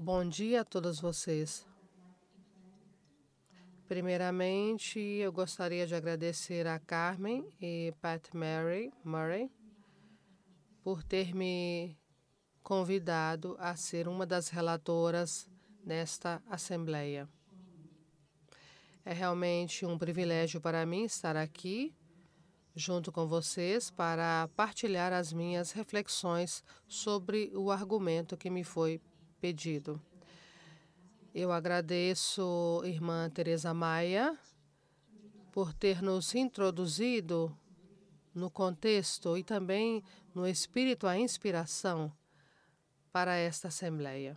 Bom dia a todos vocês. Primeiramente, eu gostaria de agradecer a Carmen e Pat Mary Murray por ter me convidado a ser uma das relatoras nesta assembleia. É realmente um privilégio para mim estar aqui junto com vocês para partilhar as minhas reflexões sobre o argumento que me foi pedido. Eu agradeço, irmã Teresa Maia, por ter nos introduzido no contexto e também no espírito a inspiração para esta Assembleia.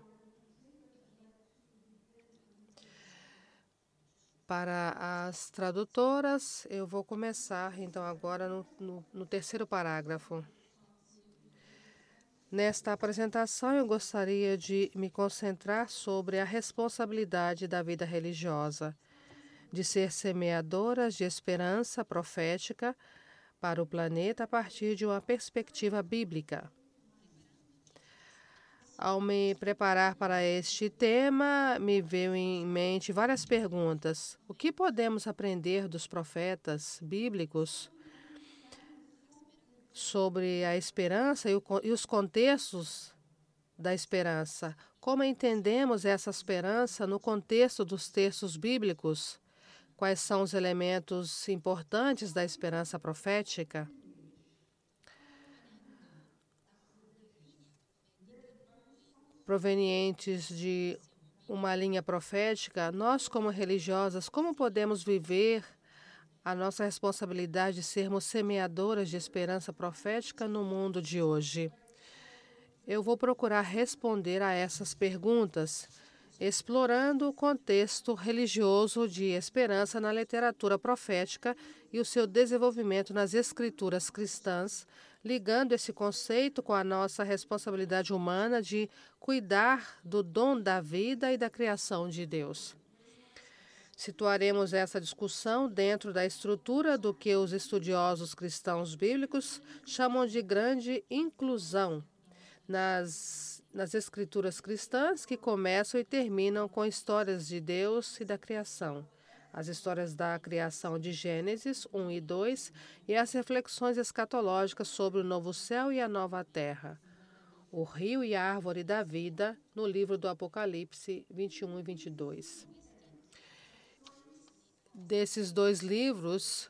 Para as tradutoras, eu vou começar então agora no, no, no terceiro parágrafo. Nesta apresentação, eu gostaria de me concentrar sobre a responsabilidade da vida religiosa, de ser semeadoras de esperança profética para o planeta a partir de uma perspectiva bíblica. Ao me preparar para este tema, me veio em mente várias perguntas. O que podemos aprender dos profetas bíblicos? sobre a esperança e, o, e os contextos da esperança. Como entendemos essa esperança no contexto dos textos bíblicos? Quais são os elementos importantes da esperança profética? Provenientes de uma linha profética, nós, como religiosas, como podemos viver a nossa responsabilidade de é sermos semeadoras de esperança profética no mundo de hoje. Eu vou procurar responder a essas perguntas, explorando o contexto religioso de esperança na literatura profética e o seu desenvolvimento nas escrituras cristãs, ligando esse conceito com a nossa responsabilidade humana de cuidar do dom da vida e da criação de Deus. Situaremos essa discussão dentro da estrutura do que os estudiosos cristãos bíblicos chamam de grande inclusão nas, nas escrituras cristãs que começam e terminam com histórias de Deus e da criação. As histórias da criação de Gênesis 1 e 2 e as reflexões escatológicas sobre o novo céu e a nova terra. O rio e a árvore da vida no livro do Apocalipse 21 e 22 desses dois livros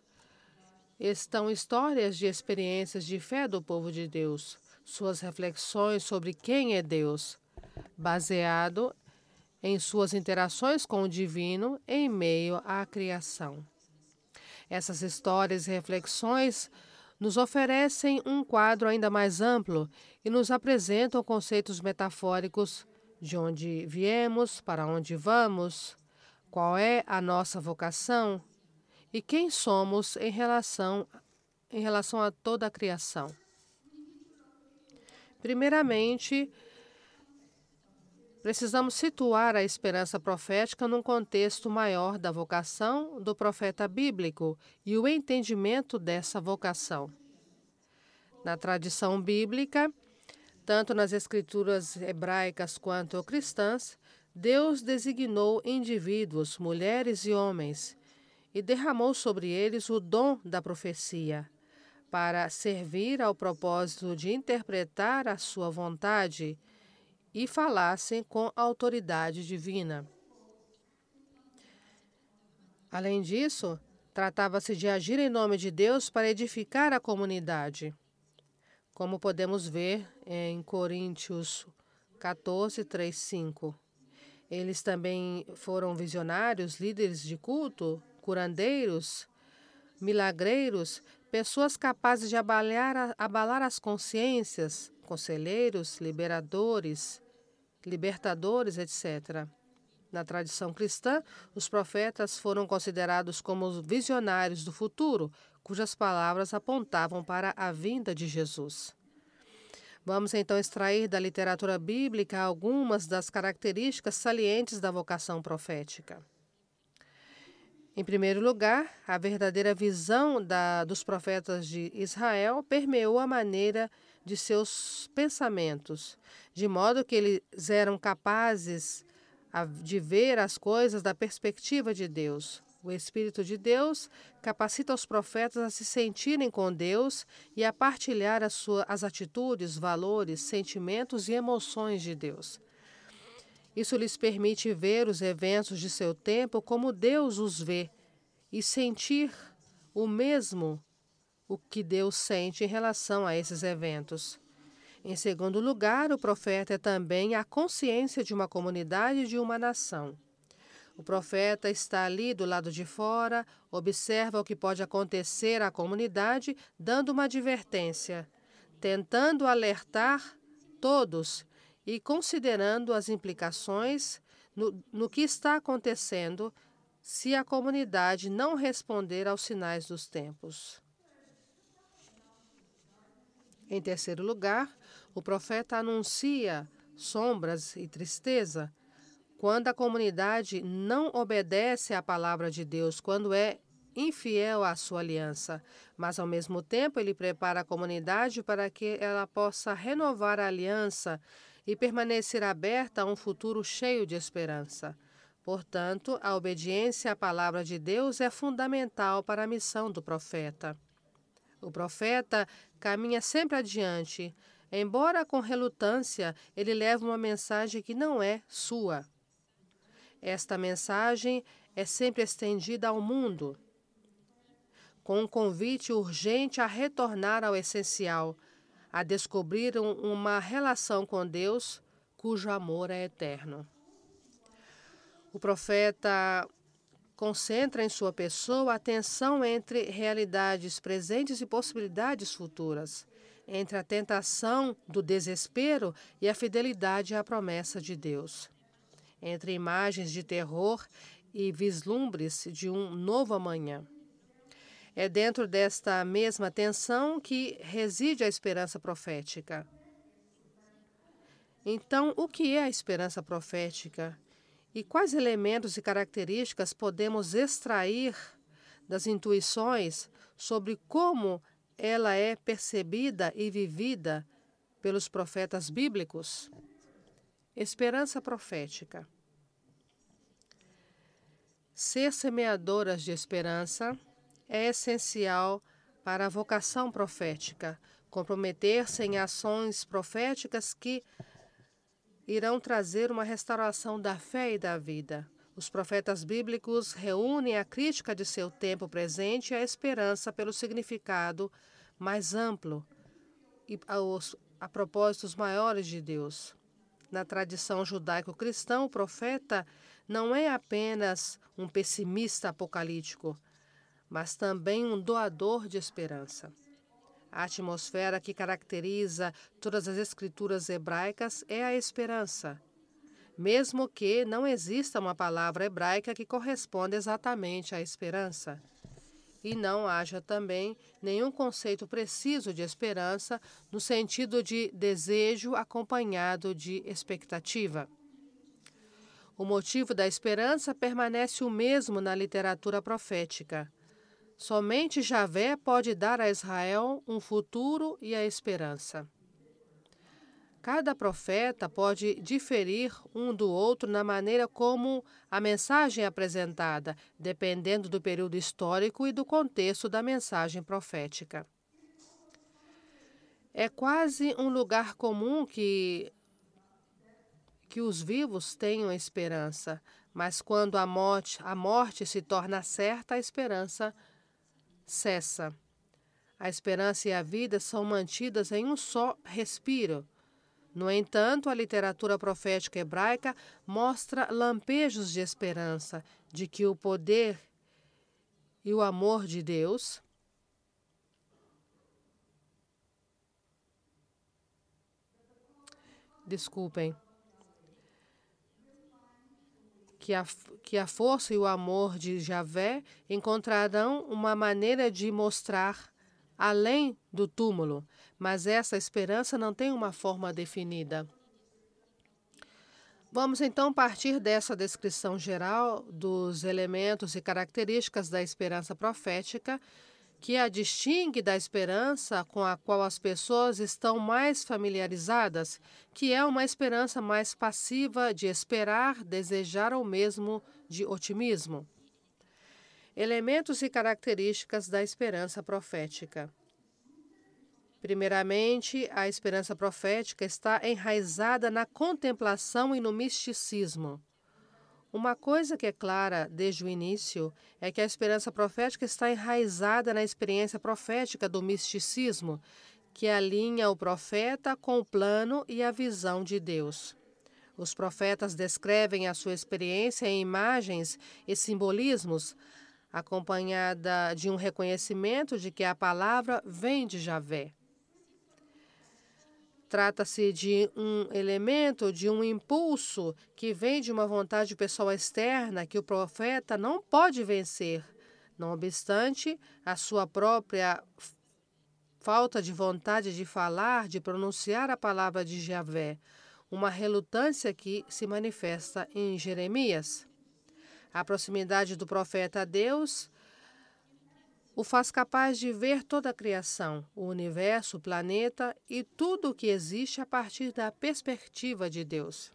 estão histórias de experiências de fé do povo de Deus, suas reflexões sobre quem é Deus, baseado em suas interações com o divino em meio à criação. Essas histórias e reflexões nos oferecem um quadro ainda mais amplo e nos apresentam conceitos metafóricos de onde viemos, para onde vamos qual é a nossa vocação e quem somos em relação, em relação a toda a criação? Primeiramente, precisamos situar a esperança profética num contexto maior da vocação do profeta bíblico e o entendimento dessa vocação. Na tradição bíblica, tanto nas escrituras hebraicas quanto cristãs, Deus designou indivíduos, mulheres e homens, e derramou sobre eles o dom da profecia, para servir ao propósito de interpretar a sua vontade e falassem com autoridade divina. Além disso, tratava-se de agir em nome de Deus para edificar a comunidade. Como podemos ver em Coríntios 14, 3, 5. Eles também foram visionários, líderes de culto, curandeiros, milagreiros, pessoas capazes de abalar, abalar as consciências, conselheiros, liberadores, libertadores, etc. Na tradição cristã, os profetas foram considerados como os visionários do futuro, cujas palavras apontavam para a vinda de Jesus. Vamos então extrair da literatura bíblica algumas das características salientes da vocação profética. Em primeiro lugar, a verdadeira visão da, dos profetas de Israel permeou a maneira de seus pensamentos, de modo que eles eram capazes de ver as coisas da perspectiva de Deus. O Espírito de Deus capacita os profetas a se sentirem com Deus e a partilhar as, suas, as atitudes, valores, sentimentos e emoções de Deus. Isso lhes permite ver os eventos de seu tempo como Deus os vê e sentir o mesmo o que Deus sente em relação a esses eventos. Em segundo lugar, o profeta é também a consciência de uma comunidade e de uma nação. O profeta está ali do lado de fora, observa o que pode acontecer à comunidade, dando uma advertência, tentando alertar todos e considerando as implicações no, no que está acontecendo se a comunidade não responder aos sinais dos tempos. Em terceiro lugar, o profeta anuncia sombras e tristeza quando a comunidade não obedece à palavra de Deus, quando é infiel à sua aliança, mas ao mesmo tempo ele prepara a comunidade para que ela possa renovar a aliança e permanecer aberta a um futuro cheio de esperança. Portanto, a obediência à palavra de Deus é fundamental para a missão do profeta. O profeta caminha sempre adiante. Embora com relutância, ele leva uma mensagem que não é sua. Esta mensagem é sempre estendida ao mundo com um convite urgente a retornar ao essencial, a descobrir uma relação com Deus cujo amor é eterno. O profeta concentra em sua pessoa a tensão entre realidades presentes e possibilidades futuras, entre a tentação do desespero e a fidelidade à promessa de Deus entre imagens de terror e vislumbres de um novo amanhã. É dentro desta mesma tensão que reside a esperança profética. Então, o que é a esperança profética? E quais elementos e características podemos extrair das intuições sobre como ela é percebida e vivida pelos profetas bíblicos? Esperança profética. Ser semeadoras de esperança é essencial para a vocação profética, comprometer-se em ações proféticas que irão trazer uma restauração da fé e da vida. Os profetas bíblicos reúnem a crítica de seu tempo presente e a esperança pelo significado mais amplo e aos, a propósitos maiores de Deus. Na tradição judaico-cristã, o profeta não é apenas um pessimista apocalíptico, mas também um doador de esperança. A atmosfera que caracteriza todas as escrituras hebraicas é a esperança, mesmo que não exista uma palavra hebraica que corresponda exatamente à esperança e não haja também nenhum conceito preciso de esperança no sentido de desejo acompanhado de expectativa. O motivo da esperança permanece o mesmo na literatura profética. Somente Javé pode dar a Israel um futuro e a esperança. Cada profeta pode diferir um do outro na maneira como a mensagem é apresentada, dependendo do período histórico e do contexto da mensagem profética. É quase um lugar comum que, que os vivos tenham esperança, mas quando a morte, a morte se torna certa, a esperança cessa. A esperança e a vida são mantidas em um só respiro. No entanto, a literatura profética hebraica mostra lampejos de esperança de que o poder e o amor de Deus desculpem que a, que a força e o amor de Javé encontrarão uma maneira de mostrar além do túmulo mas essa esperança não tem uma forma definida. Vamos então partir dessa descrição geral dos elementos e características da esperança profética, que a distingue da esperança com a qual as pessoas estão mais familiarizadas, que é uma esperança mais passiva de esperar, desejar ou mesmo de otimismo. Elementos e características da esperança profética. Primeiramente, a esperança profética está enraizada na contemplação e no misticismo. Uma coisa que é clara desde o início é que a esperança profética está enraizada na experiência profética do misticismo, que alinha o profeta com o plano e a visão de Deus. Os profetas descrevem a sua experiência em imagens e simbolismos, acompanhada de um reconhecimento de que a palavra vem de Javé. Trata-se de um elemento, de um impulso que vem de uma vontade pessoal externa que o profeta não pode vencer. Não obstante, a sua própria falta de vontade de falar, de pronunciar a palavra de Javé, uma relutância que se manifesta em Jeremias. A proximidade do profeta a Deus o faz capaz de ver toda a criação, o universo, o planeta e tudo o que existe a partir da perspectiva de Deus.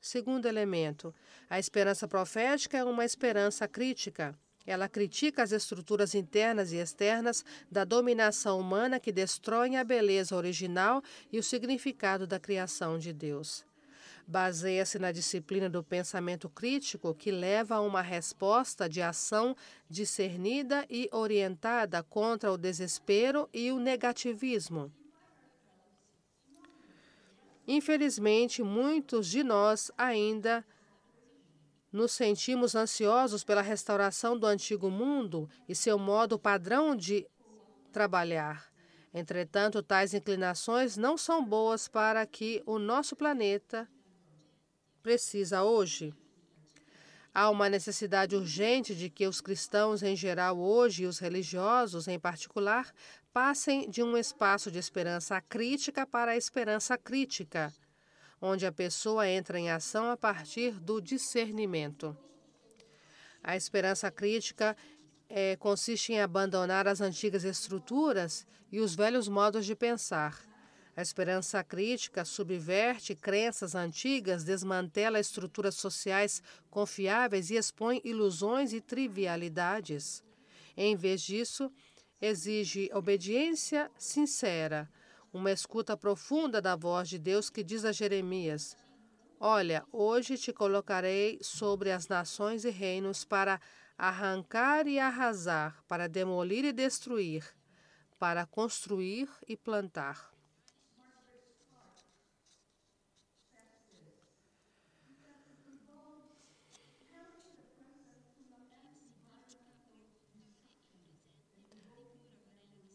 Segundo elemento, a esperança profética é uma esperança crítica. Ela critica as estruturas internas e externas da dominação humana que destroem a beleza original e o significado da criação de Deus baseia-se na disciplina do pensamento crítico que leva a uma resposta de ação discernida e orientada contra o desespero e o negativismo. Infelizmente, muitos de nós ainda nos sentimos ansiosos pela restauração do antigo mundo e seu modo padrão de trabalhar. Entretanto, tais inclinações não são boas para que o nosso planeta precisa hoje. Há uma necessidade urgente de que os cristãos em geral hoje e os religiosos em particular passem de um espaço de esperança crítica para a esperança crítica, onde a pessoa entra em ação a partir do discernimento. A esperança crítica é, consiste em abandonar as antigas estruturas e os velhos modos de pensar a esperança crítica subverte crenças antigas, desmantela estruturas sociais confiáveis e expõe ilusões e trivialidades. Em vez disso, exige obediência sincera, uma escuta profunda da voz de Deus que diz a Jeremias: Olha, hoje te colocarei sobre as nações e reinos para arrancar e arrasar, para demolir e destruir, para construir e plantar.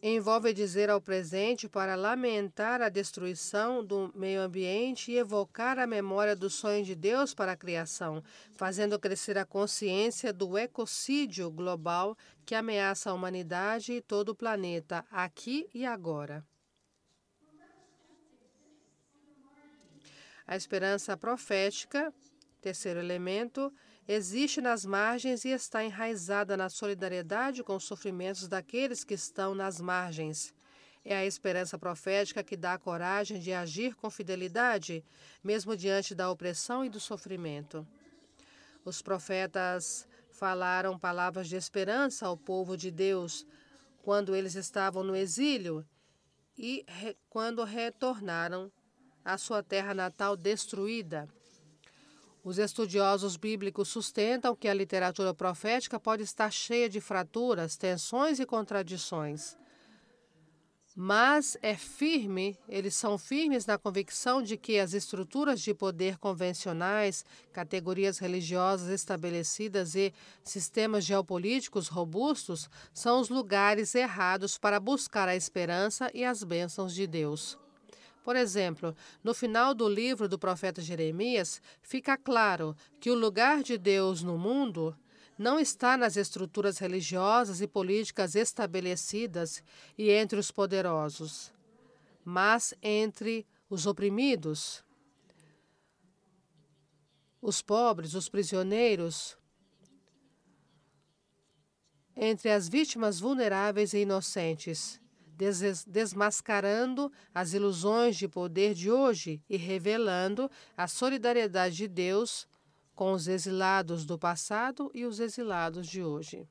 envolve dizer ao presente para lamentar a destruição do meio ambiente e evocar a memória do sonho de Deus para a criação, fazendo crescer a consciência do ecocídio global que ameaça a humanidade e todo o planeta, aqui e agora. A esperança profética, terceiro elemento, existe nas margens e está enraizada na solidariedade com os sofrimentos daqueles que estão nas margens. É a esperança profética que dá a coragem de agir com fidelidade, mesmo diante da opressão e do sofrimento. Os profetas falaram palavras de esperança ao povo de Deus quando eles estavam no exílio e re quando retornaram à sua terra natal destruída. Os estudiosos bíblicos sustentam que a literatura profética pode estar cheia de fraturas, tensões e contradições. Mas é firme, eles são firmes na convicção de que as estruturas de poder convencionais, categorias religiosas estabelecidas e sistemas geopolíticos robustos são os lugares errados para buscar a esperança e as bênçãos de Deus. Por exemplo, no final do livro do profeta Jeremias, fica claro que o lugar de Deus no mundo não está nas estruturas religiosas e políticas estabelecidas e entre os poderosos, mas entre os oprimidos, os pobres, os prisioneiros, entre as vítimas vulneráveis e inocentes des desmascarando as ilusões de poder de hoje e revelando a solidariedade de Deus com os exilados do passado e os exilados de hoje.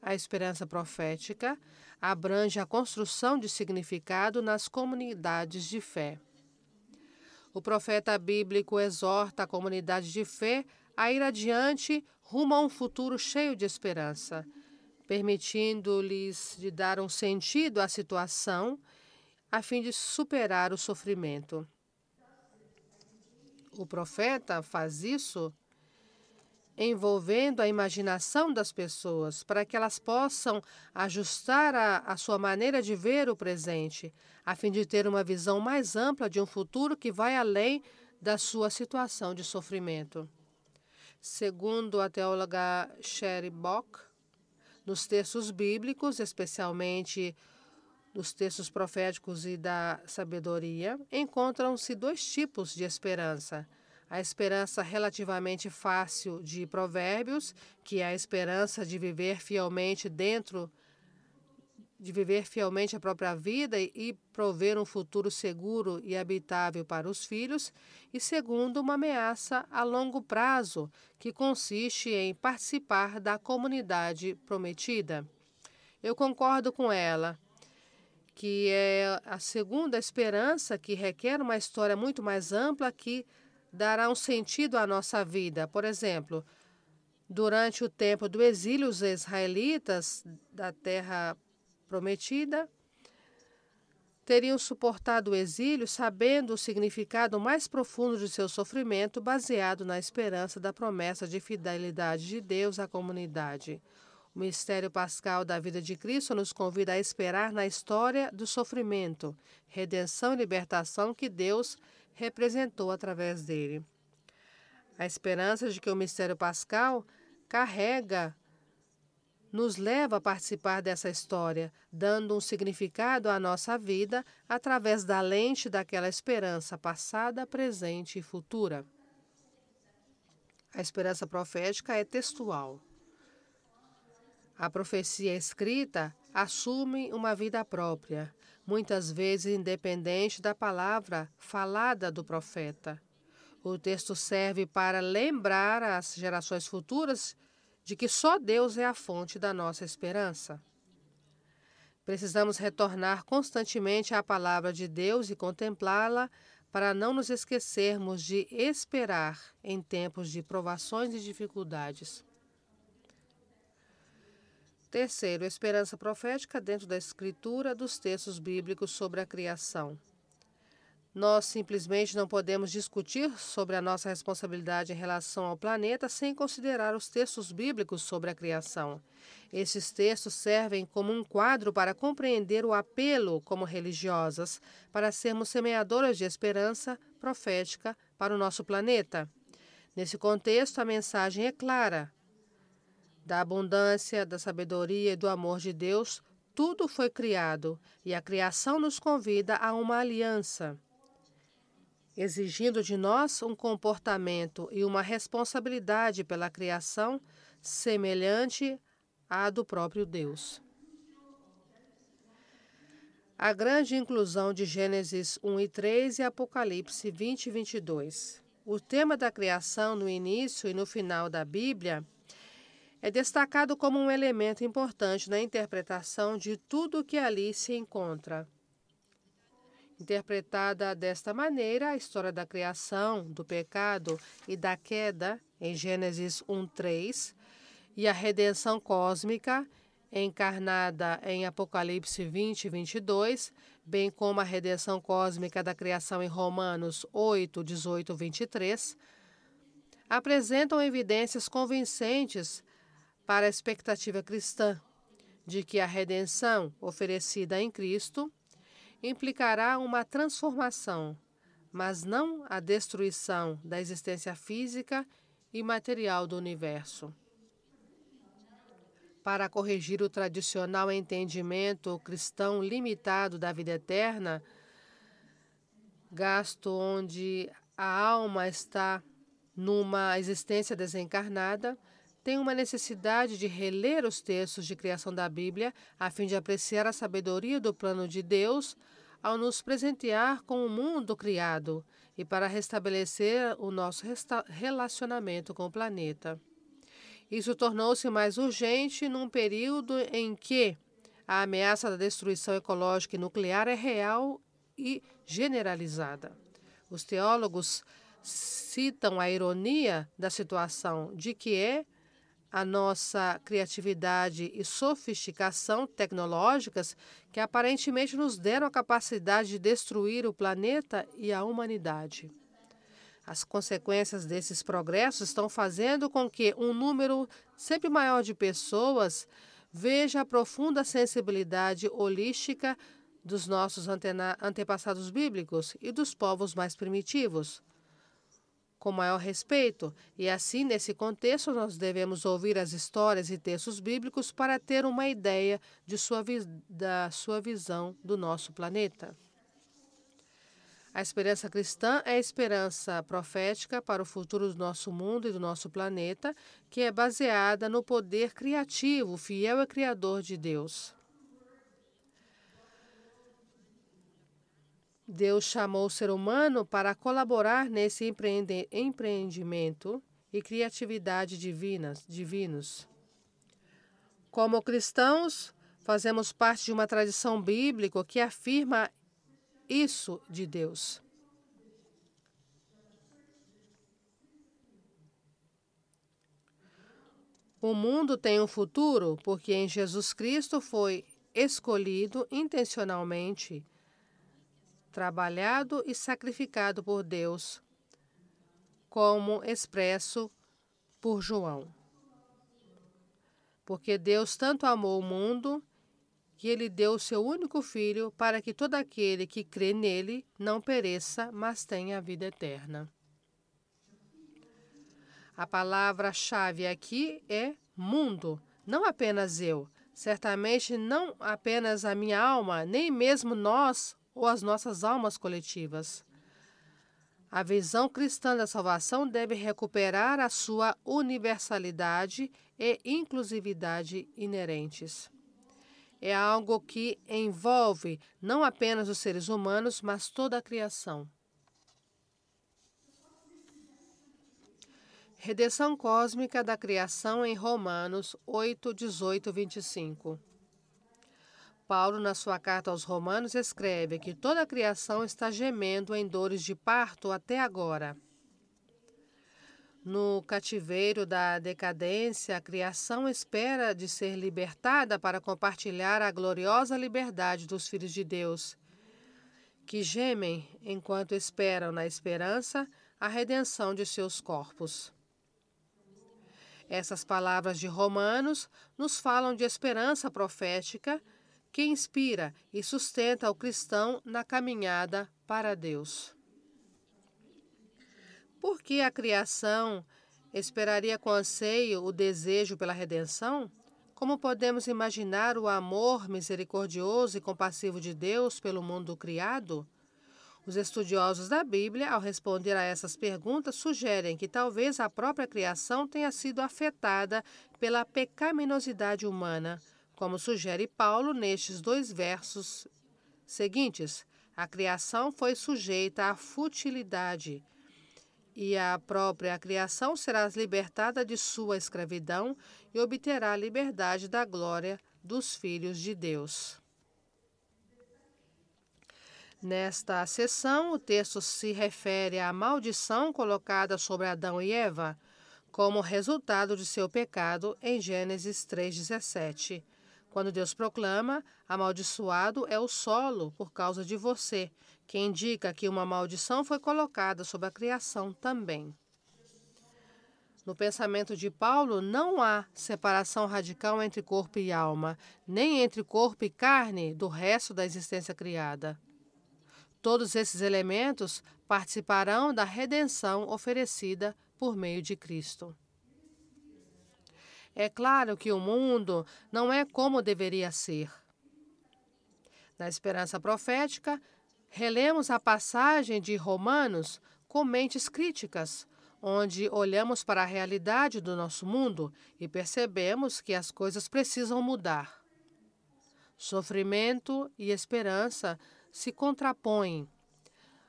A esperança profética abrange a construção de significado nas comunidades de fé. O profeta bíblico exorta a comunidade de fé a ir adiante rumo a um futuro cheio de esperança permitindo-lhes de dar um sentido à situação a fim de superar o sofrimento. O profeta faz isso envolvendo a imaginação das pessoas para que elas possam ajustar a, a, sua maneira de ver o presente, a fim de ter uma visão mais ampla de um futuro que vai além da sua situação de sofrimento. Segundo a teóloga Sherry Bock, nos textos bíblicos, especialmente nos textos proféticos e da sabedoria, encontram-se dois tipos de esperança. A esperança relativamente fácil de Provérbios, que é a esperança de viver fielmente dentro de de viver fielmente a própria vida e prover um futuro seguro e habitável para os filhos, e segundo, uma ameaça a longo prazo, que consiste em participar da comunidade prometida. Eu concordo com ela que é a segunda esperança que requer uma história muito mais ampla que dará um sentido à nossa vida. Por exemplo, durante o tempo do exílio, os israelitas da terra prometida, teriam suportado o exílio sabendo o significado mais profundo de seu sofrimento, baseado na esperança da promessa de fidelidade de Deus à comunidade. O mistério pascal da vida de Cristo nos convida a esperar na história do sofrimento, redenção e libertação que Deus representou através dele. A esperança de que o mistério pascal carrega nos leva a participar dessa história, dando um significado à nossa vida através da lente daquela esperança passada, presente e futura. A esperança profética é textual. A profecia escrita assume uma vida própria, muitas vezes independente da palavra falada do profeta. O texto serve para lembrar às gerações futuras de que só Deus é a fonte da nossa esperança. Precisamos retornar constantemente à palavra de Deus e contemplá-la para não nos esquecermos de esperar em tempos de provações e dificuldades. Terceiro, esperança profética dentro da escritura dos textos bíblicos sobre a criação. Nós simplesmente não podemos discutir sobre a nossa responsabilidade em relação ao planeta sem considerar os textos bíblicos sobre a criação. Esses textos servem como um quadro para compreender o apelo como religiosas, para sermos semeadoras de esperança profética para o nosso planeta. Nesse contexto, a mensagem é clara. Da abundância, da sabedoria e do amor de Deus, tudo foi criado, e a criação nos convida a uma aliança exigindo de nós um comportamento e uma responsabilidade pela criação semelhante à do próprio Deus. A grande inclusão de Gênesis 1 e 3 e Apocalipse 20 e 22. O tema da criação no início e no final da Bíblia é destacado como um elemento importante na interpretação de tudo o que ali se encontra. Interpretada desta maneira, a história da criação, do pecado e da queda, em Gênesis 1:3, e a redenção cósmica, encarnada em Apocalipse 20 22, bem como a redenção cósmica da criação em Romanos 8, 18 23, apresentam evidências convincentes para a expectativa cristã de que a redenção oferecida em Cristo implicará uma transformação, mas não a destruição da existência física e material do universo. Para corrigir o tradicional entendimento cristão limitado da vida eterna, gasto onde a alma está numa existência desencarnada, tem uma necessidade de reler os textos de criação da Bíblia a fim de apreciar a sabedoria do plano de Deus ao nos presentear com o mundo criado e para restabelecer o nosso relacionamento com o planeta. Isso tornou-se mais urgente num período em que a ameaça da destruição ecológica e nuclear é real e generalizada. Os teólogos citam a ironia da situação de que é a nossa criatividade e sofisticação tecnológicas que aparentemente nos deram a capacidade de destruir o planeta e a humanidade. As consequências desses progressos estão fazendo com que um número sempre maior de pessoas veja a profunda sensibilidade holística dos nossos antepassados bíblicos e dos povos mais primitivos com maior respeito, e assim, nesse contexto, nós devemos ouvir as histórias e textos bíblicos para ter uma ideia de sua, da sua visão do nosso planeta. A esperança cristã é a esperança profética para o futuro do nosso mundo e do nosso planeta, que é baseada no poder criativo, fiel e criador de Deus. Deus chamou o ser humano para colaborar nesse empreendimento e criatividade divinas, divinos. Como cristãos, fazemos parte de uma tradição bíblica que afirma isso de Deus. O mundo tem um futuro porque em Jesus Cristo foi escolhido intencionalmente trabalhado e sacrificado por Deus, como expresso por João. Porque Deus tanto amou o mundo que ele deu o seu único filho para que todo aquele que crê nele não pereça, mas tenha a vida eterna. A palavra-chave aqui é mundo, não apenas eu. Certamente não apenas a minha alma, nem mesmo nós, ou as nossas almas coletivas. A visão cristã da salvação deve recuperar a sua universalidade e inclusividade inerentes. É algo que envolve não apenas os seres humanos, mas toda a criação. Redenção cósmica da criação em Romanos 8, 18, 25. Paulo, na sua carta aos Romanos, escreve que toda a criação está gemendo em dores de parto até agora. No cativeiro da decadência, a criação espera de ser libertada para compartilhar a gloriosa liberdade dos filhos de Deus, que gemem enquanto esperam na esperança a redenção de seus corpos. Essas palavras de Romanos nos falam de esperança profética que inspira e sustenta o cristão na caminhada para Deus. Por que a criação esperaria com anseio o desejo pela redenção? Como podemos imaginar o amor misericordioso e compassivo de Deus pelo mundo criado? Os estudiosos da Bíblia, ao responder a essas perguntas, sugerem que talvez a própria criação tenha sido afetada pela pecaminosidade humana, como sugere Paulo nestes dois versos seguintes. A criação foi sujeita à futilidade e a própria criação será libertada de sua escravidão e obterá a liberdade da glória dos filhos de Deus. Nesta sessão, o texto se refere à maldição colocada sobre Adão e Eva como resultado de seu pecado em Gênesis 3,17. Quando Deus proclama, amaldiçoado é o solo por causa de você, que indica que uma maldição foi colocada sobre a criação também. No pensamento de Paulo, não há separação radical entre corpo e alma, nem entre corpo e carne do resto da existência criada. Todos esses elementos participarão da redenção oferecida por meio de Cristo. É claro que o mundo não é como deveria ser. Na esperança profética, relemos a passagem de Romanos com mentes críticas, onde olhamos para a realidade do nosso mundo e percebemos que as coisas precisam mudar. Sofrimento e esperança se contrapõem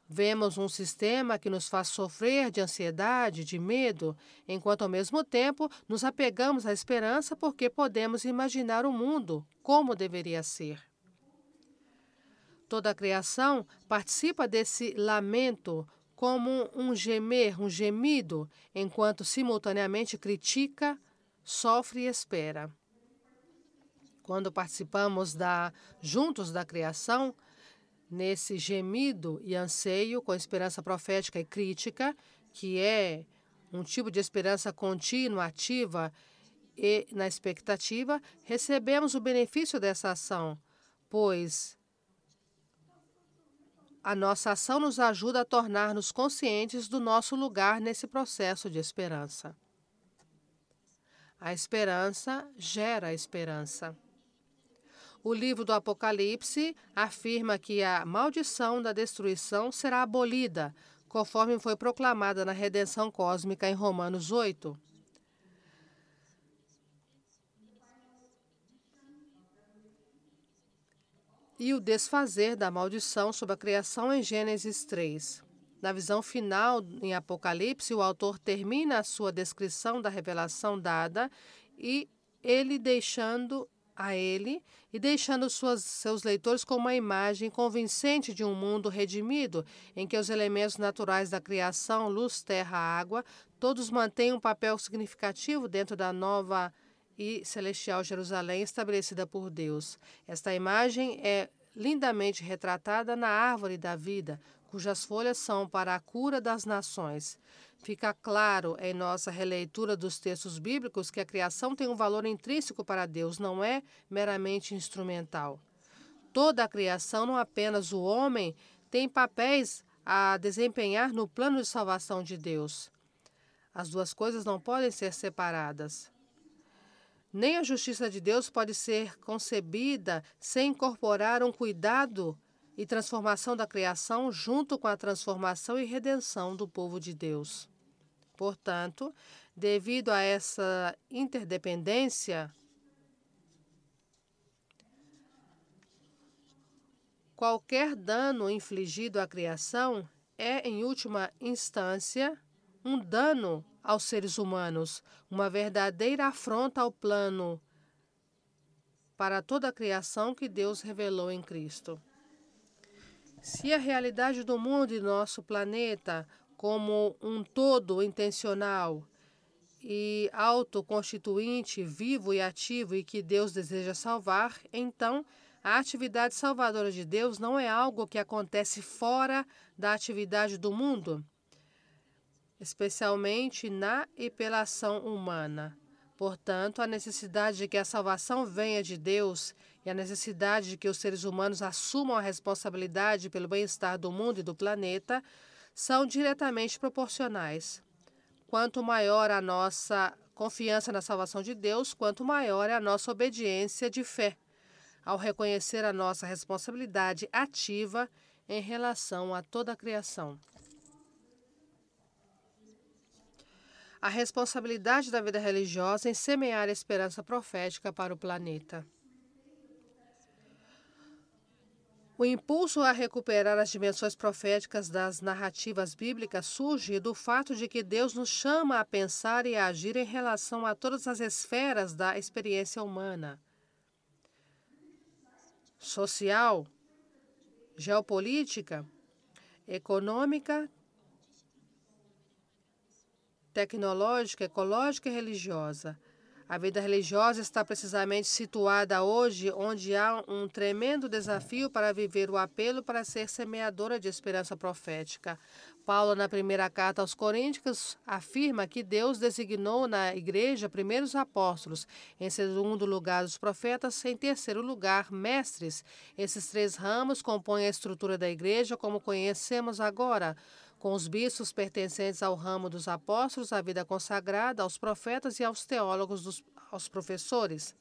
Vemos um sistema que nos faz sofrer de ansiedade, de medo, enquanto ao mesmo tempo nos apegamos à esperança porque podemos imaginar o mundo como deveria ser. Toda a criação participa desse lamento como um gemer, um gemido, enquanto simultaneamente critica, sofre e espera. Quando participamos da juntos da criação, nesse gemido e anseio com esperança profética e crítica, que é um tipo de esperança contínua, ativa e na expectativa, recebemos o benefício dessa ação, pois a nossa ação nos ajuda a tornar-nos conscientes do nosso lugar nesse processo de esperança. A esperança gera esperança. O livro do Apocalipse afirma que a maldição da destruição será abolida, conforme foi proclamada na redenção cósmica em Romanos 8. E o desfazer da maldição sobre a criação em Gênesis 3. Na visão final, em Apocalipse, o autor termina a sua descrição da revelação dada e ele deixando a ele e deixando suas, seus leitores com uma imagem convincente de um mundo redimido, em que os elementos naturais da criação, luz, terra, água, todos mantêm um papel significativo dentro da nova e celestial Jerusalém estabelecida por Deus. Esta imagem é lindamente retratada na árvore da vida, cujas folhas são para a cura das nações. Fica claro em nossa releitura dos textos bíblicos que a criação tem um valor intrínseco para Deus, não é meramente instrumental. Toda a criação, não apenas o homem, tem papéis a desempenhar no plano de salvação de Deus. As duas coisas não podem ser separadas. Nem a justiça de Deus pode ser concebida sem incorporar um cuidado e transformação da criação junto com a transformação e redenção do povo de Deus. Portanto, devido a essa interdependência, qualquer dano infligido à criação é, em última instância, um dano aos seres humanos, uma verdadeira afronta ao plano para toda a criação que Deus revelou em Cristo. Se a realidade do mundo e nosso planeta, como um todo intencional e autoconstituinte, vivo e ativo e que Deus deseja salvar, então a atividade salvadora de Deus não é algo que acontece fora da atividade do mundo, especialmente na e pela ação humana. Portanto, a necessidade de que a salvação venha de Deus e a necessidade de que os seres humanos assumam a responsabilidade pelo bem-estar do mundo e do planeta são diretamente proporcionais. Quanto maior a nossa confiança na salvação de Deus, quanto maior é a nossa obediência de fé, ao reconhecer a nossa responsabilidade ativa em relação a toda a criação. A responsabilidade da vida religiosa em semear a esperança profética para o planeta. O impulso a recuperar as dimensões proféticas das narrativas bíblicas surge do fato de que Deus nos chama a pensar e a agir em relação a todas as esferas da experiência humana social, geopolítica, econômica, tecnológica, ecológica e religiosa. A vida religiosa está precisamente situada hoje onde há um tremendo desafio para viver o apelo para ser semeadora de esperança profética. Paulo, na primeira carta aos Coríntios, afirma que Deus designou na igreja primeiros apóstolos, em segundo lugar os profetas, em terceiro lugar mestres. Esses três ramos compõem a estrutura da igreja como conhecemos agora com os bispos pertencentes ao ramo dos apóstolos, à vida consagrada, aos profetas e aos teólogos, dos, aos professores.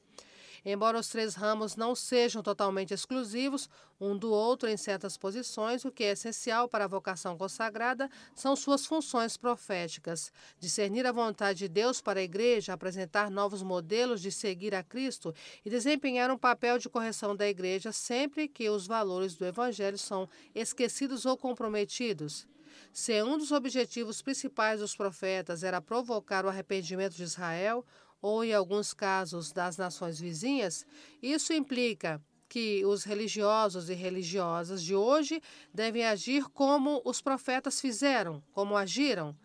Embora os três ramos não sejam totalmente exclusivos um do outro em certas posições, o que é essencial para a vocação consagrada são suas funções proféticas. Discernir a vontade de Deus para a igreja, apresentar novos modelos de seguir a Cristo e desempenhar um papel de correção da igreja sempre que os valores do evangelho são esquecidos ou comprometidos. Se um dos objetivos principais dos profetas era provocar o arrependimento de Israel, ou em alguns casos das nações vizinhas, isso implica que os religiosos e religiosas de hoje devem agir como os profetas fizeram, como agiram.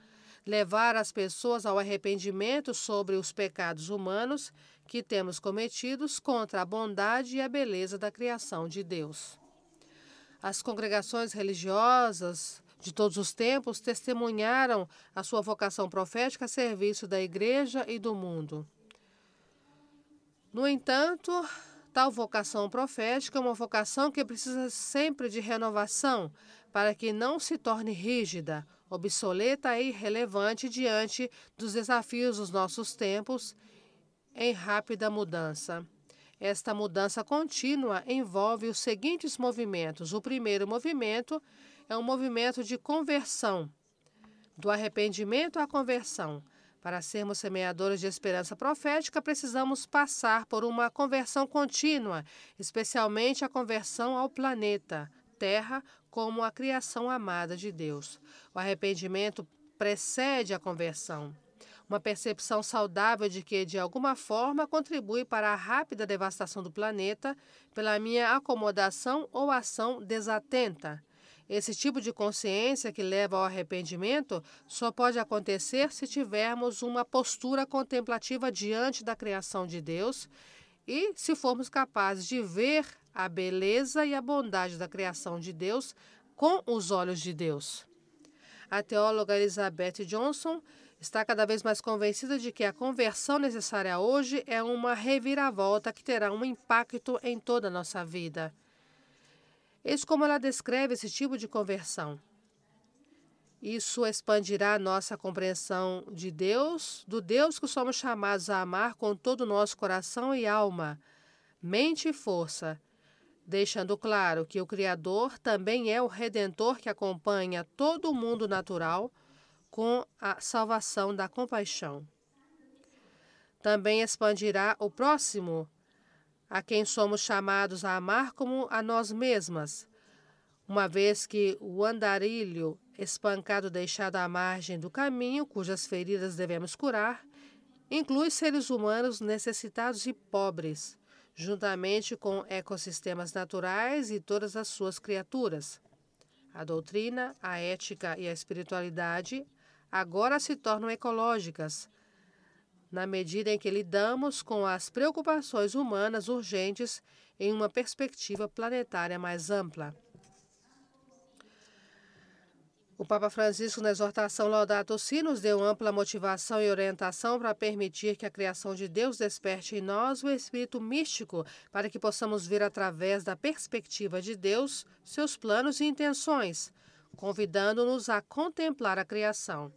Levar as pessoas ao arrependimento sobre os pecados humanos que temos cometidos contra a bondade e a beleza da criação de Deus. As congregações religiosas de todos os tempos testemunharam a sua vocação profética a serviço da igreja e do mundo. No entanto, tal vocação profética é uma vocação que precisa sempre de renovação para que não se torne rígida, obsoleta e irrelevante diante dos desafios dos nossos tempos em rápida mudança. Esta mudança contínua envolve os seguintes movimentos. O primeiro movimento é um movimento de conversão, do arrependimento à conversão. Para sermos semeadores de esperança profética, precisamos passar por uma conversão contínua, especialmente a conversão ao planeta Terra como a criação amada de Deus. O arrependimento precede a conversão. Uma percepção saudável de que, de alguma forma, contribui para a rápida devastação do planeta pela minha acomodação ou ação desatenta. Esse tipo de consciência que leva ao arrependimento só pode acontecer se tivermos uma postura contemplativa diante da criação de Deus e se formos capazes de ver a beleza e a bondade da criação de Deus com os olhos de Deus. A teóloga Elizabeth Johnson está cada vez mais convencida de que a conversão necessária hoje é uma reviravolta que terá um impacto em toda a nossa vida. Eis como ela descreve esse tipo de conversão. Isso expandirá nossa compreensão de Deus, do Deus que somos chamados a amar com todo o nosso coração e alma, mente e força, deixando claro que o Criador também é o Redentor que acompanha todo o mundo natural com a salvação da compaixão. Também expandirá o próximo a quem somos chamados a amar como a nós mesmas, uma vez que o andarilho espancado deixado à margem do caminho, cujas feridas devemos curar, inclui seres humanos necessitados e pobres, juntamente com ecossistemas naturais e todas as suas criaturas. A doutrina, a ética e a espiritualidade agora se tornam ecológicas, na medida em que lidamos com as preocupações humanas urgentes em uma perspectiva planetária mais ampla. O Papa Francisco, na exortação Laudato Si, nos deu ampla motivação e orientação para permitir que a criação de Deus desperte em nós o espírito místico, para que possamos ver através da perspectiva de Deus seus planos e intenções, convidando-nos a contemplar a criação.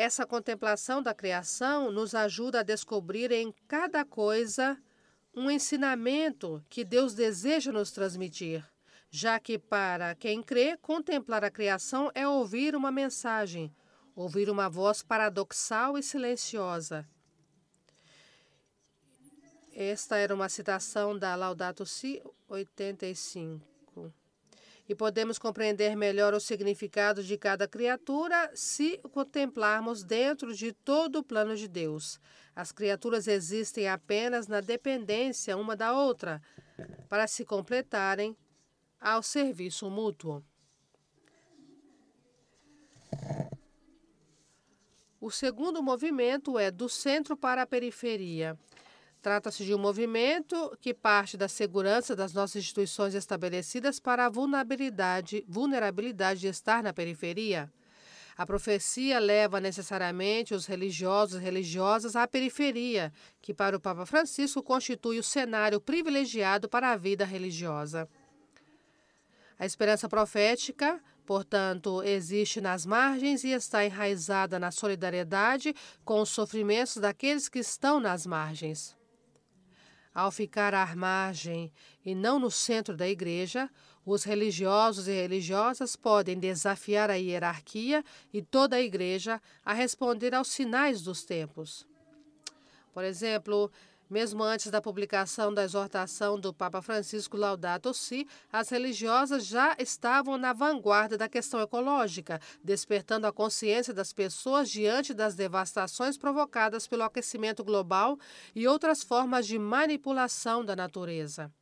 Essa contemplação da criação nos ajuda a descobrir em cada coisa um ensinamento que Deus deseja nos transmitir, já que para quem crê, contemplar a criação é ouvir uma mensagem, ouvir uma voz paradoxal e silenciosa. Esta era uma citação da Laudato Si 85 e podemos compreender melhor o significado de cada criatura se o contemplarmos dentro de todo o plano de Deus. As criaturas existem apenas na dependência uma da outra, para se completarem ao serviço mútuo. O segundo movimento é do centro para a periferia. Trata-se de um movimento que parte da segurança das nossas instituições estabelecidas para a vulnerabilidade, vulnerabilidade de estar na periferia. A profecia leva necessariamente os religiosos e religiosas à periferia, que para o Papa Francisco constitui o cenário privilegiado para a vida religiosa. A esperança profética, portanto, existe nas margens e está enraizada na solidariedade com os sofrimentos daqueles que estão nas margens. Ao ficar à margem e não no centro da igreja, os religiosos e religiosas podem desafiar a hierarquia e toda a igreja a responder aos sinais dos tempos. Por exemplo, mesmo antes da publicação da exortação do Papa Francisco Laudato Si, as religiosas já estavam na vanguarda da questão ecológica, despertando a consciência das pessoas diante das devastações provocadas pelo aquecimento global e outras formas de manipulação da natureza.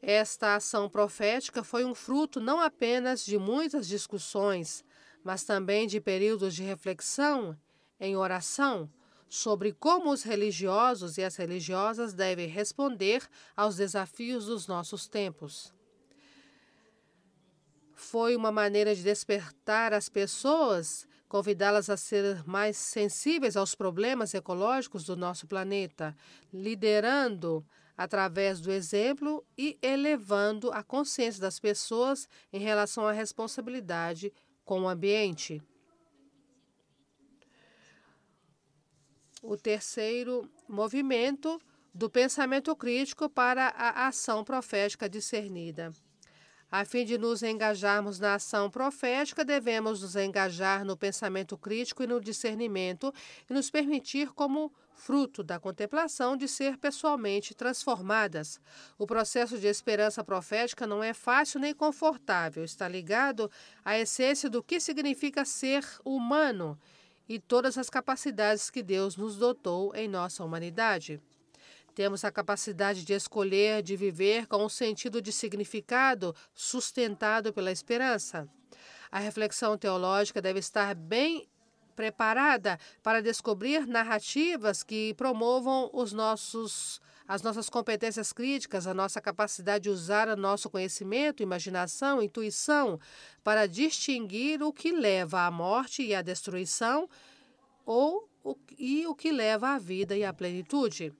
Esta ação profética foi um fruto não apenas de muitas discussões, mas também de períodos de reflexão, em oração, sobre como os religiosos e as religiosas devem responder aos desafios dos nossos tempos. Foi uma maneira de despertar as pessoas, convidá-las a ser mais sensíveis aos problemas ecológicos do nosso planeta, liderando através do exemplo e elevando a consciência das pessoas em relação à responsabilidade com o ambiente. o terceiro movimento do pensamento crítico para a ação profética discernida. A fim de nos engajarmos na ação profética, devemos nos engajar no pensamento crítico e no discernimento e nos permitir, como fruto da contemplação, de ser pessoalmente transformadas. O processo de esperança profética não é fácil nem confortável, está ligado à essência do que significa ser humano e todas as capacidades que Deus nos dotou em nossa humanidade. Temos a capacidade de escolher, de viver com um sentido de significado sustentado pela esperança. A reflexão teológica deve estar bem preparada para descobrir narrativas que promovam os nossos as nossas competências críticas, a nossa capacidade de usar o nosso conhecimento, imaginação, intuição para distinguir o que leva à morte e à destruição ou o, e o que leva à vida e à plenitude.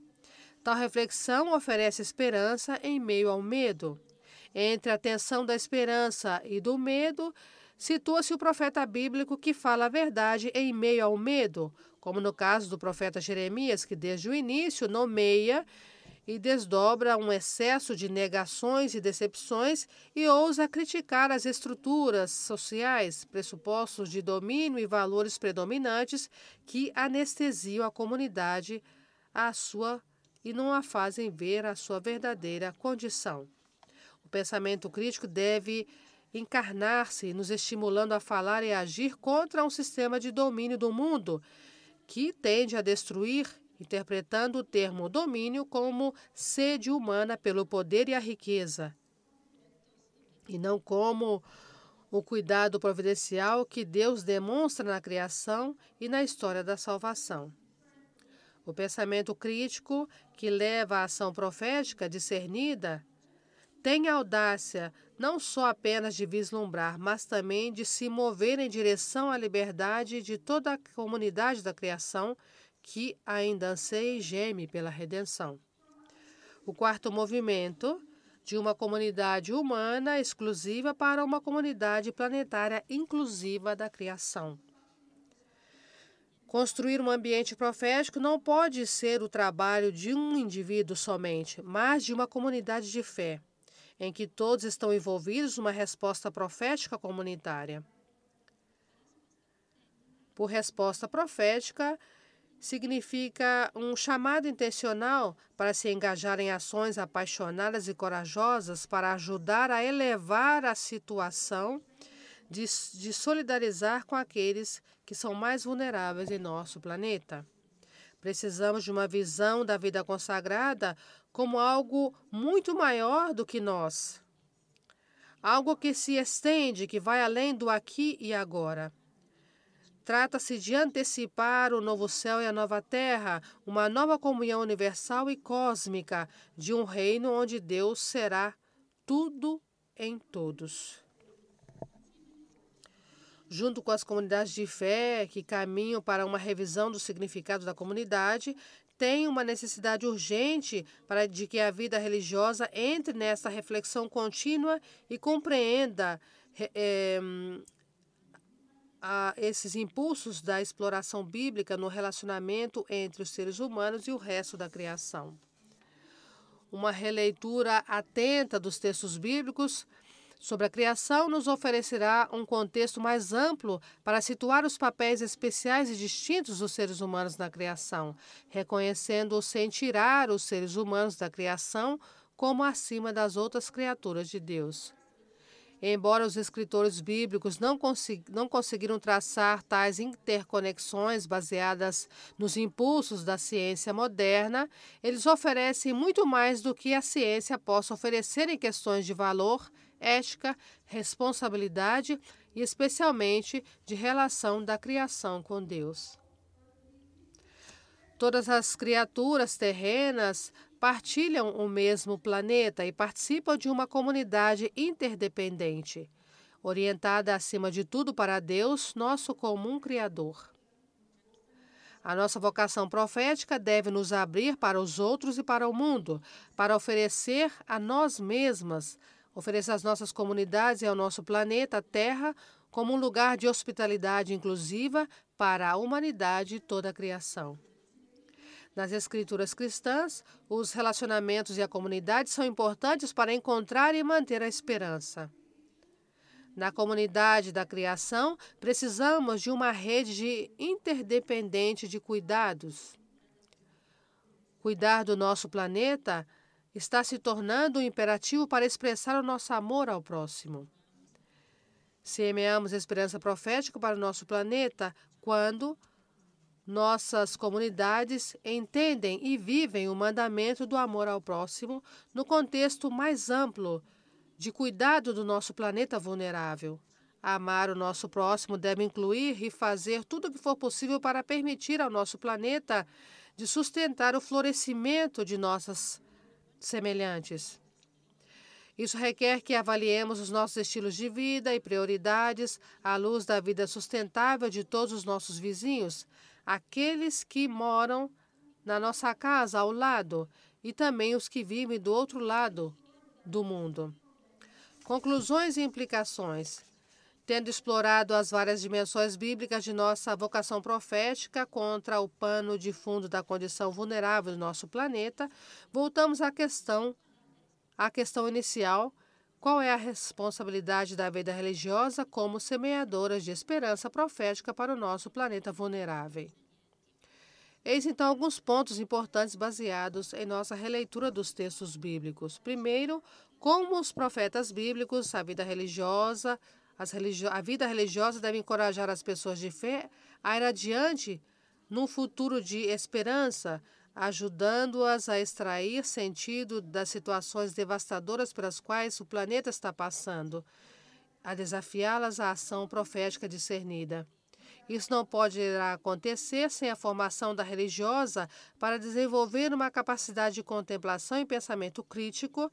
Tal reflexão oferece esperança em meio ao medo. Entre a tensão da esperança e do medo, situa-se o profeta bíblico que fala a verdade em meio ao medo, como no caso do profeta Jeremias, que desde o início nomeia e desdobra um excesso de negações e decepções e ousa criticar as estruturas sociais, pressupostos de domínio e valores predominantes que anestesiam a comunidade à sua e não a fazem ver a sua verdadeira condição. O pensamento crítico deve encarnar-se, nos estimulando a falar e agir contra um sistema de domínio do mundo que tende a destruir interpretando o termo domínio como sede humana pelo poder e a riqueza, e não como o cuidado providencial que Deus demonstra na criação e na história da salvação. O pensamento crítico que leva à ação profética discernida tem a audácia não só apenas de vislumbrar, mas também de se mover em direção à liberdade de toda a comunidade da criação que ainda anseia e geme pela redenção. O quarto movimento de uma comunidade humana exclusiva para uma comunidade planetária inclusiva da criação. Construir um ambiente profético não pode ser o trabalho de um indivíduo somente, mas de uma comunidade de fé, em que todos estão envolvidos numa resposta profética comunitária. Por resposta profética, significa um chamado intencional para se engajar em ações apaixonadas e corajosas para ajudar a elevar a situação de, de solidarizar com aqueles que são mais vulneráveis em nosso planeta. Precisamos de uma visão da vida consagrada como algo muito maior do que nós. Algo que se estende, que vai além do aqui e agora. Trata-se de antecipar o novo céu e a nova terra, uma nova comunhão universal e cósmica, de um reino onde Deus será tudo em todos. Junto com as comunidades de fé que caminham para uma revisão do significado da comunidade, tem uma necessidade urgente para de que a vida religiosa entre nessa reflexão contínua e compreenda é, a esses impulsos da exploração bíblica no relacionamento entre os seres humanos e o resto da criação. Uma releitura atenta dos textos bíblicos sobre a criação nos oferecerá um contexto mais amplo para situar os papéis especiais e distintos dos seres humanos na criação, reconhecendo-o sem tirar os seres humanos da criação como acima das outras criaturas de Deus. Embora os escritores bíblicos não, consegu não conseguiram traçar tais interconexões baseadas nos impulsos da ciência moderna, eles oferecem muito mais do que a ciência possa oferecer em questões de valor, ética, responsabilidade e, especialmente, de relação da criação com Deus. Todas as criaturas terrenas partilham o mesmo planeta e participam de uma comunidade interdependente, orientada acima de tudo para Deus, nosso comum Criador. A nossa vocação profética deve nos abrir para os outros e para o mundo, para oferecer a nós mesmas, oferecer às nossas comunidades e ao nosso planeta Terra como um lugar de hospitalidade inclusiva para a humanidade e toda a criação. Nas escrituras cristãs, os relacionamentos e a comunidade são importantes para encontrar e manter a esperança. Na comunidade da criação, precisamos de uma rede interdependente de cuidados. Cuidar do nosso planeta está se tornando um imperativo para expressar o nosso amor ao próximo. Semeamos esperança profética para o nosso planeta quando nossas comunidades entendem e vivem o mandamento do amor ao próximo no contexto mais amplo de cuidado do nosso planeta vulnerável. Amar o nosso próximo deve incluir e fazer tudo o que for possível para permitir ao nosso planeta de sustentar o florescimento de nossas semelhantes. Isso requer que avaliemos os nossos estilos de vida e prioridades à luz da vida sustentável de todos os nossos vizinhos, aqueles que moram na nossa casa ao lado e também os que vivem do outro lado do mundo. Conclusões e implicações. Tendo explorado as várias dimensões bíblicas de nossa vocação profética contra o pano de fundo da condição vulnerável do nosso planeta, voltamos à questão, à questão inicial qual é a responsabilidade da vida religiosa como semeadoras de esperança profética para o nosso planeta vulnerável? Eis então alguns pontos importantes baseados em nossa releitura dos textos bíblicos. Primeiro, como os profetas bíblicos, a vida religiosa, religio a vida religiosa deve encorajar as pessoas de fé a ir adiante num futuro de esperança, ajudando-as a extrair sentido das situações devastadoras pelas quais o planeta está passando, a desafiá-las à ação profética discernida. Isso não pode acontecer sem a formação da religiosa para desenvolver uma capacidade de contemplação e pensamento crítico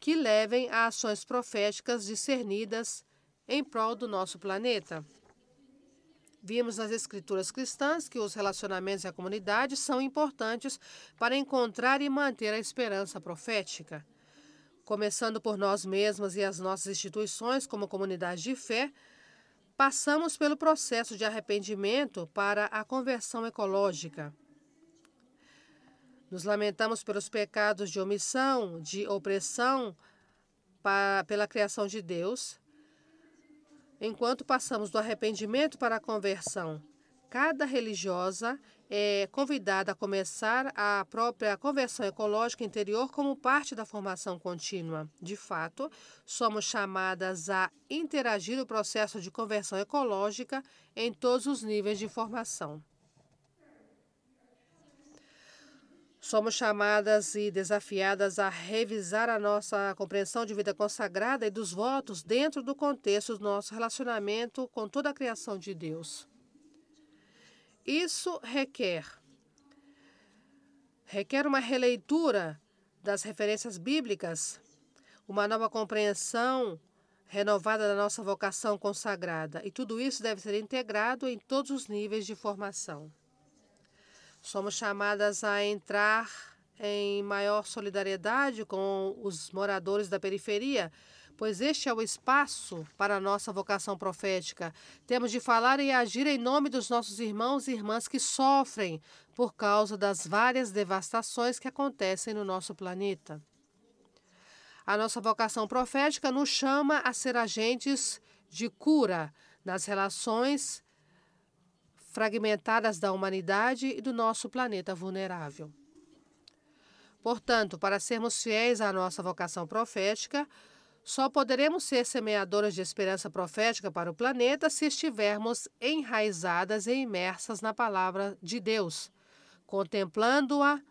que levem a ações proféticas discernidas em prol do nosso planeta. Vimos nas escrituras cristãs que os relacionamentos e a comunidade são importantes para encontrar e manter a esperança profética. Começando por nós mesmos e as nossas instituições como comunidade de fé, passamos pelo processo de arrependimento para a conversão ecológica. Nos lamentamos pelos pecados de omissão, de opressão, pela criação de Deus, Enquanto passamos do arrependimento para a conversão, cada religiosa é convidada a começar a própria conversão ecológica interior como parte da formação contínua. De fato, somos chamadas a interagir o processo de conversão ecológica em todos os níveis de formação. Somos chamadas e desafiadas a revisar a nossa compreensão de vida consagrada e dos votos dentro do contexto do nosso relacionamento com toda a criação de Deus. Isso requer requer uma releitura das referências bíblicas, uma nova compreensão renovada da nossa vocação consagrada, e tudo isso deve ser integrado em todos os níveis de formação. Somos chamadas a entrar em maior solidariedade com os moradores da periferia, pois este é o espaço para a nossa vocação profética. Temos de falar e agir em nome dos nossos irmãos e irmãs que sofrem por causa das várias devastações que acontecem no nosso planeta. A nossa vocação profética nos chama a ser agentes de cura nas relações fragmentadas da humanidade e do nosso planeta vulnerável. Portanto, para sermos fiéis à nossa vocação profética, só poderemos ser semeadoras de esperança profética para o planeta se estivermos enraizadas e imersas na palavra de Deus, contemplando-a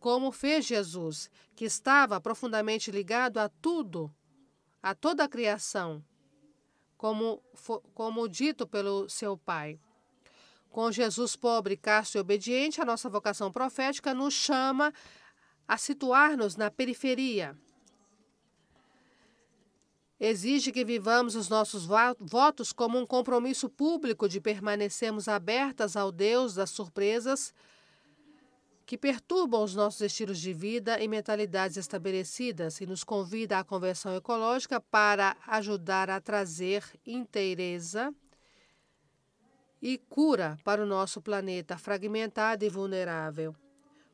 como fez Jesus, que estava profundamente ligado a tudo, a toda a criação, como, como dito pelo seu Pai. Com Jesus pobre, casto e obediente, a nossa vocação profética nos chama a situar-nos na periferia. Exige que vivamos os nossos votos como um compromisso público de permanecermos abertas ao Deus das surpresas que perturbam os nossos estilos de vida e mentalidades estabelecidas e nos convida à conversão ecológica para ajudar a trazer inteireza e cura para o nosso planeta fragmentado e vulnerável.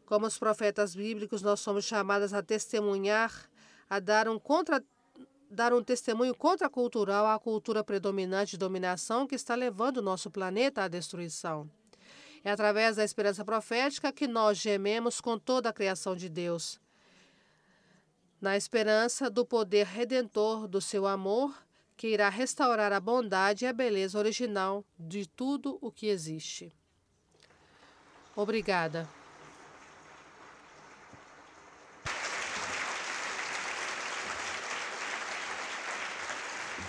Como os profetas bíblicos, nós somos chamadas a testemunhar, a dar um, contra, dar um testemunho contracultural à cultura predominante de dominação que está levando o nosso planeta à destruição. É através da esperança profética que nós gememos com toda a criação de Deus. Na esperança do poder redentor do seu amor que irá restaurar a bondade e a beleza original de tudo o que existe. Obrigada.